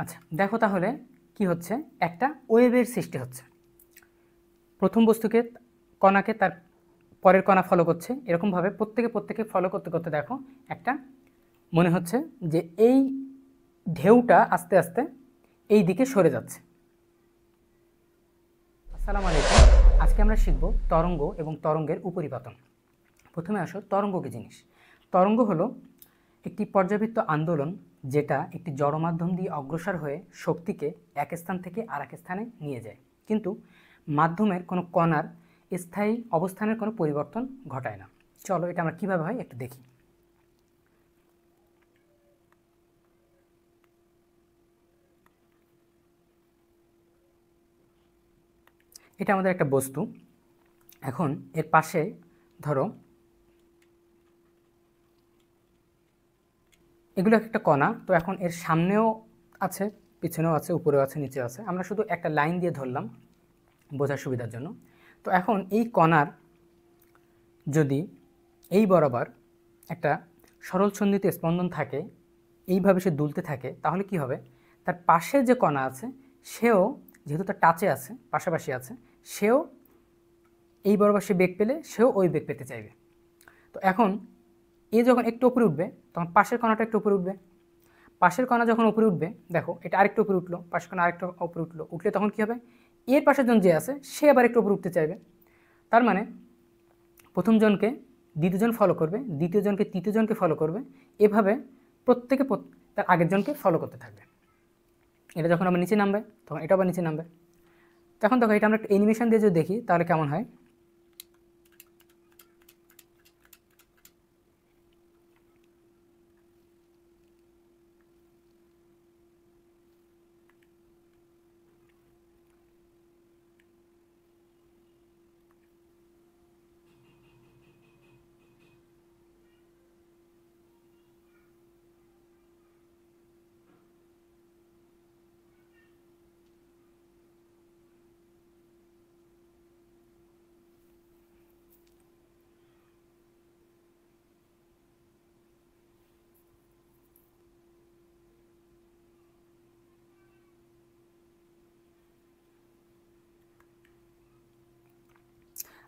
আচ্ছা দেখো তাহলে কি হচ্ছে একটা ওয়েভের সৃষ্টি হচ্ছে প্রথম বস্তুকে কণাকে তার পরের কণা ফলো করছে এরকমভাবে প্রত্যেকে প্রত্যেকে ফলো করতে করতে দেখো একটা মনে হচ্ছে যে এই ঢেউটা আস্তে আস্তে এই দিকে সরে যাচ্ছে আসসালাম আলাইকুম আজকে আমরা শিখব তরঙ্গ এবং তরঙ্গের উপরিপাতন প্রথমে আসো তরঙ্গ কি জিনিস তরঙ্গ হলো একটি পর্যাবৃত্ত আন্দোলন যেটা একটি জড় মাধ্যম দিয়ে অগ্রসর হয়ে শক্তিকে এক স্থান থেকে আর এক স্থানে নিয়ে যায় কিন্তু মাধ্যমের কোনো কণার স্থায়ী অবস্থানের কোনো পরিবর্তন ঘটায় না চলো এটা আমরা কীভাবে হয় একটু দেখি এটা আমাদের একটা বস্তু এখন এর পাশে ধরো এগুলো একটা কণা তো এখন এর সামনেও আছে পিছনেও আছে উপরেও আছে নিচেও আছে আমরা শুধু একটা লাইন দিয়ে ধরলাম বোঝার সুবিধার জন্য তো এখন এই কণার যদি এই বরাবর একটা সরল সন্ধিতে স্পন্দন থাকে এইভাবে সে দুলতে থাকে তাহলে কি হবে তার পাশে যে কণা আছে সেও যেহেতু তার টাচে আছে পাশাপাশি আছে সেও এই বরাবর সে বেগ পেলে সেও ওই বেগ পেতে চাইবে তো এখন এ যখন একটু উপরে উঠবে তখন পাশের কণাটা একটু উপরে উঠবে পাশের কণা যখন উপরে উঠবে দেখো এটা আরেকটু উপরে উঠলো পাশের কণা আরেকটা উপরে উঠলো উঠলে তখন কী হবে এর পাশের জন যে আছে সে আবার একটু উপরে উঠতে চাইবে তার মানে প্রথম জনকে দ্বিতীয়জন ফলো করবে দ্বিতীয়জনকে তৃতীয়জনকে ফলো করবে এভাবে প্রত্যেকে তার আগের জনকে ফলো করতে থাকবে এটা যখন আমরা নিচে নামবে তখন এটা আবার নিচে নামবে তখন দেখো এটা আমরা একটা অ্যানিমেশন দিয়ে যদি দেখি তাহলে কেমন হয়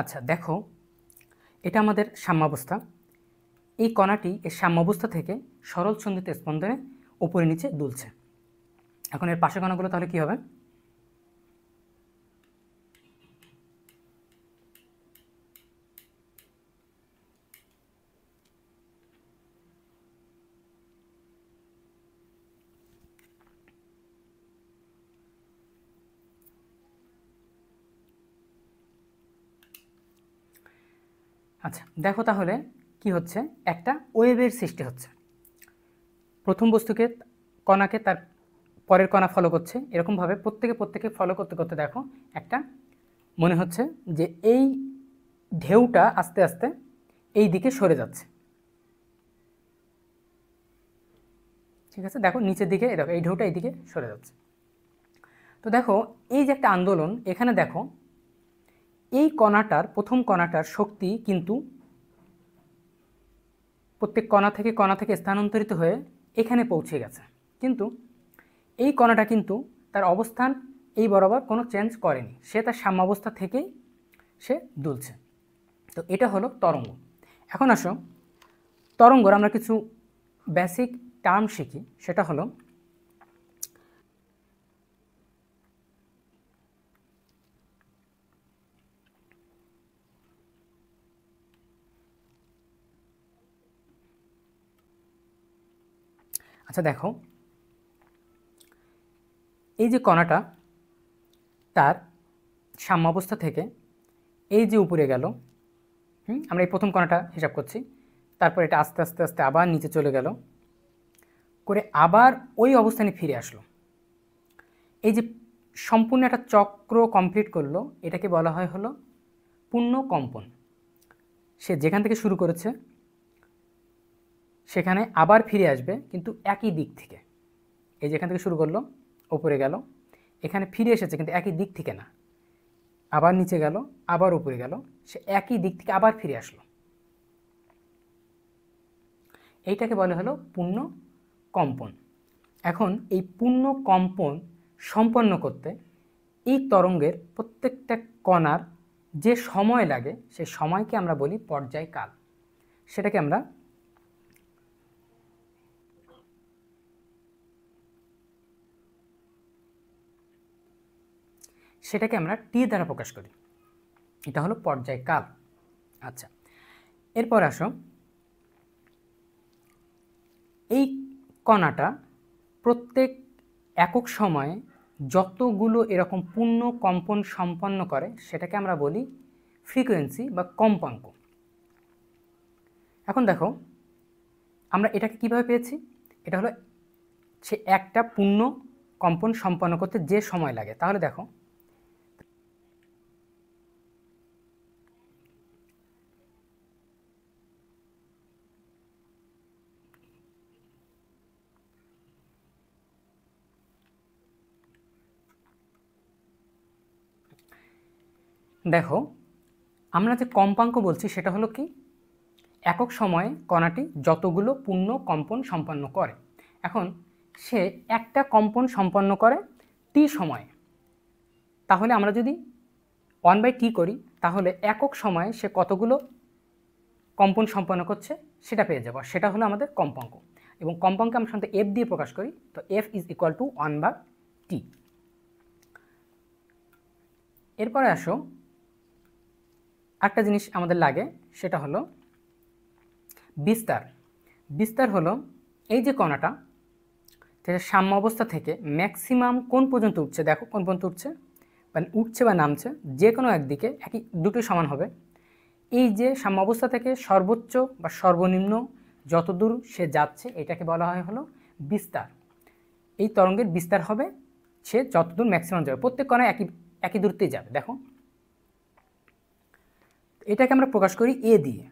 আচ্ছা দেখো এটা আমাদের সাম্যাবস্থা এই কণাটি এর সাম্যাবস্থা থেকে সরল সন্ধিতে স্পন্দনে উপরে নিচে দুলছে এখন এর পাশে কণাগুলো তাহলে কী হবে আচ্ছা দেখো তাহলে কি হচ্ছে একটা ওয়েভের সৃষ্টি হচ্ছে প্রথম বস্তুকে কণাকে তার পরের কণা ফলো করছে এরকমভাবে প্রত্যেকে প্রত্যেকে ফলো করতে করতে দেখো একটা মনে হচ্ছে যে এই ঢেউটা আস্তে আস্তে এই দিকে সরে যাচ্ছে ঠিক আছে দেখো নিচের দিকে দেখো এই ঢেউটা এইদিকে সরে যাচ্ছে তো দেখো এই যে একটা আন্দোলন এখানে দেখো এই কণাটার প্রথম কণাটার শক্তি কিন্তু প্রত্যেক কণা থেকে কণা থেকে স্থানান্তরিত হয়ে এখানে পৌঁছে গেছে কিন্তু এই কণাটা কিন্তু তার অবস্থান এই বরাবর কোনো চেঞ্জ করেনি সে তার সাম্যাবস্থা থেকেই সে দুলছে তো এটা হলো তরঙ্গ এখন আসো তরঙ্গর আমরা কিছু বেসিক টার্ম শিখি সেটা হলো আচ্ছা দেখো এই যে কণাটা তার সাম্যাবস্থা থেকে এই যে উপরে গেল হুম আমরা এই প্রথম কণাটা হিসাব করছি তারপর এটা আস্তে আস্তে আস্তে আবার নিচে চলে গেল করে আবার ওই অবস্থানে ফিরে আসলো এই যে সম্পূর্ণ একটা চক্র কমপ্লিট করলো এটাকে বলা হয় হলো পূর্ণ কম্পন সে যেখান থেকে শুরু করেছে সেখানে আবার ফিরে আসবে কিন্তু একই দিক থেকে এই যেখান থেকে শুরু করলো ওপরে গেল এখানে ফিরে এসেছে কিন্তু একই দিক থেকে না আবার নিচে গেল আবার উপরে গেল সে একই দিক থেকে আবার ফিরে আসলো এইটাকে বলা হলো পূর্ণ কম্পন এখন এই পূর্ণ কম্পন সম্পন্ন করতে এই তরঙ্গের প্রত্যেকটা কণার যে সময় লাগে সেই সময়কে আমরা বলি পর্যায়কাল সেটাকে আমরা সেটাকে আমরা টি দ্বারা প্রকাশ করি এটা হলো পর্যায়কাল আচ্ছা এরপর আসো এই কণাটা প্রত্যেক একক সময়ে যতগুলো এরকম পূর্ণ কম্পন সম্পন্ন করে সেটাকে আমরা বলি ফ্রিকোয়েন্সি বা কম্পাঙ্ক এখন দেখো আমরা এটাকে কিভাবে পেয়েছি এটা হলো সে একটা পূর্ণ কম্পন সম্পন্ন করতে যে সময় লাগে তাহলে দেখো দেখো আমরা যে কম্পাঙ্ক বলছি সেটা হলো কি একক সময়ে কণাটি যতগুলো পূর্ণ কম্পন সম্পন্ন করে এখন সে একটা কম্পন সম্পন্ন করে টি সময়ে তাহলে আমরা যদি ওয়ান বাই টি করি তাহলে একক সময়ে সে কতগুলো কম্পন সম্পন্ন করছে সেটা পেয়ে যাব সেটা হলো আমাদের কম্পাঙ্ক এবং কম্পাঙ্কে আমরা সাধারণত এফ দিয়ে প্রকাশ করি তো F is equal to one বা টি এরপরে আসো একটা জিনিস আমাদের লাগে সেটা হলো বিস্তার বিস্তার হলো এই যে কণাটা সাম্য অবস্থা থেকে ম্যাক্সিমাম কোন পর্যন্ত উঠছে দেখো কোন পর্যন্ত উঠছে মানে উঠছে বা নামছে যে কোনো একদিকে একই দুটোই সমান হবে এই যে সাম্য অবস্থা থেকে সর্বোচ্চ বা সর্বনিম্ন যতদূর সে যাচ্ছে এটাকে বলা হয় হলো বিস্তার এই তরঙ্গের বিস্তার হবে সে যতদূর ম্যাক্সিমাম যাবে প্রত্যেক কণায় একই একই দূরতেই যাবে দেখো এটাকে আমরা প্রকাশ করি এ দিয়ে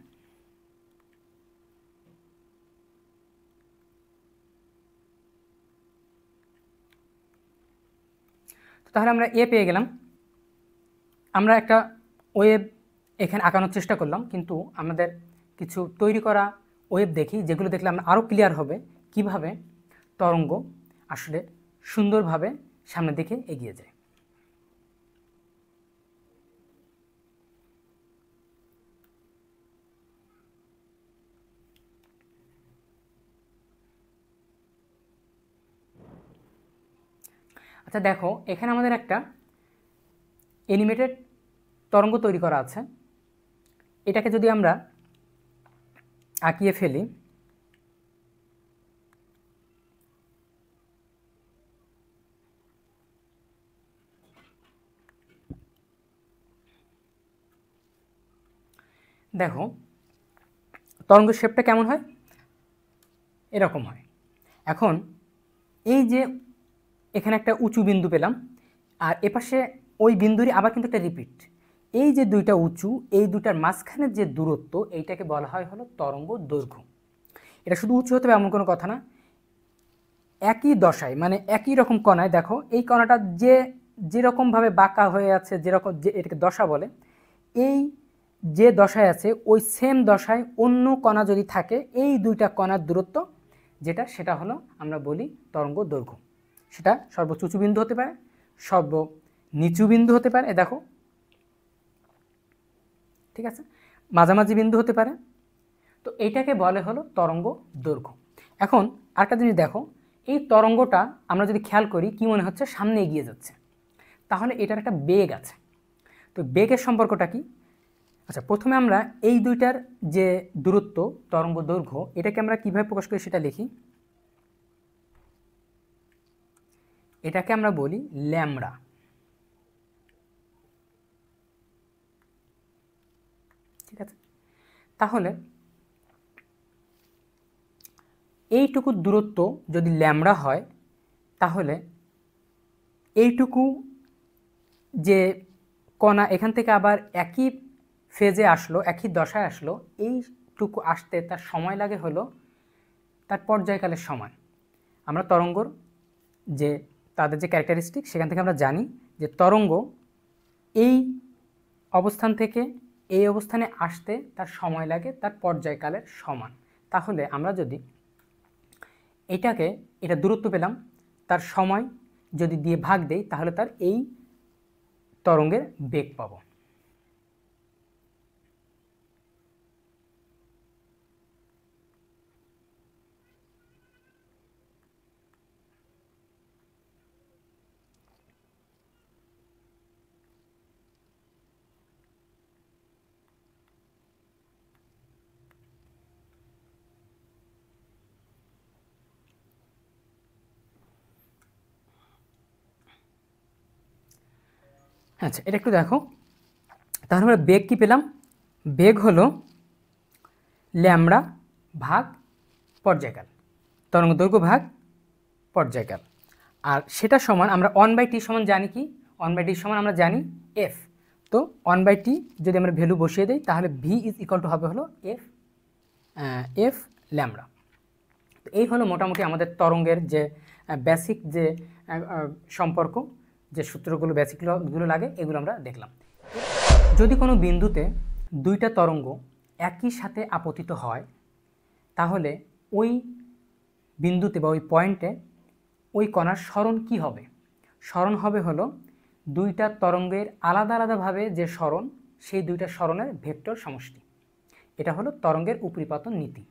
তাহলে আমরা এ পেয়ে গেলাম আমরা একটা ওয়েব এখানে আঁকানোর চেষ্টা করলাম কিন্তু আমাদের কিছু তৈরি করা ওয়েব দেখি যেগুলো দেখলে আমরা আরও ক্লিয়ার হবে কিভাবে তরঙ্গ আসলে সুন্দরভাবে সামনের দিকে এগিয়ে যায় আচ্ছা দেখো এখানে আমাদের একটা এনিমেটেড তরঙ্গ তৈরি করা আছে এটাকে যদি আমরা আঁকিয়ে ফেলি দেখো তরঙ্গ শেপটা কেমন হয় এরকম হয় এখন এই যে এখানে একটা উঁচু বিন্দু পেলাম আর এপাশে ওই বিন্দুরই আবার কিন্তু একটা রিপিট এই যে দুইটা উঁচু এই দুটার মাঝখানের যে দূরত্ব এইটাকে বলা হয় হলো তরঙ্গ দৈর্ঘ্য এটা শুধু উঁচু হতে হবে এমন কোনো কথা না একই দশায় মানে একই রকম কণায় দেখো এই কণাটা যে যেরকমভাবে বাঁকা হয়ে আছে যেরকম যে এটাকে দশা বলে এই যে দশায় আছে ওই সেম দশায় অন্য কণা যদি থাকে এই দুইটা কণার দূরত্ব যেটা সেটা হলো আমরা বলি তরঙ্গ দৈর্ঘ্য সেটা সর্বোচ্চ উঁচু বিন্দু হতে পারে সর্ব নিচু বিন্দু হতে পারে দেখো ঠিক আছে মাঝামাঝি বিন্দু হতে পারে তো এইটাকে বলে হলো তরঙ্গ দৈর্ঘ্য এখন আরেকটা জিনিস দেখো এই তরঙ্গটা আমরা যদি খেয়াল করি কী মনে হচ্ছে সামনে এগিয়ে যাচ্ছে তাহলে এটার একটা বেগ আছে তো বেগের সম্পর্কটা কি আচ্ছা প্রথমে আমরা এই দুইটার যে দূরত্ব তরঙ্গ দৈর্ঘ্য এটাকে আমরা কীভাবে প্রকাশ করি সেটা লিখি এটাকে আমরা বলি ল্যামড়া ঠিক আছে তাহলে এইটুকু দূরত্ব যদি ল্যামড়া হয় তাহলে এইটুকু যে কণা এখান থেকে আবার একই ফেজে আসলো একই দশায় আসলো এইটুকু আসতে তার সময় লাগে হলো তার পর্যায়কালের সময় আমরা তরঙ্গর যে তাদের যে ক্যারেক্টারিস্টিক সেখান থেকে আমরা জানি যে তরঙ্গ এই অবস্থান থেকে এই অবস্থানে আসতে তার সময় লাগে তার পর্যায়কালের সমান তাহলে আমরা যদি এটাকে এটা দূরত্ব পেলাম তার সময় যদি দিয়ে ভাগ দেই তাহলে তার এই তরঙ্গের বেগ পাবো আচ্ছা এটা একটু দেখো তাহলে আমরা বেগ কী পেলাম বেগ হলো ল্যামড়া ভাগ পর্যায়কাল তরঙ্গ দৈর্ঘ্য ভাগ পর্যায়কাল আর সেটা সমান আমরা ওয়ান বাই টি সমান জানি কি ওয়ান বাই টি সমান আমরা জানি এফ তো ওয়ান বাই টি যদি আমরা ভ্যালু বসিয়ে দিই তাহলে ভি ইজ ইকাল টু হবে হলো এফ এফ ল্যামড়া তো এই হলো মোটামুটি আমাদের তরঙ্গের যে বেসিক যে সম্পর্ক যে সূত্রগুলো বেসিকগুলো লাগে এগুলো আমরা দেখলাম যদি কোনো বিন্দুতে দুইটা তরঙ্গ একই সাথে আপতিত হয় তাহলে ওই বিন্দুতে বা ওই পয়েন্টে ওই কণার স্মরণ কি হবে স্মরণ হবে হলো দুইটা তরঙ্গের আলাদা আলাদাভাবে যে স্মরণ সেই দুইটা স্মরণের ভেক্টর সমষ্টি এটা হলো তরঙ্গের উপরিপাতন নীতি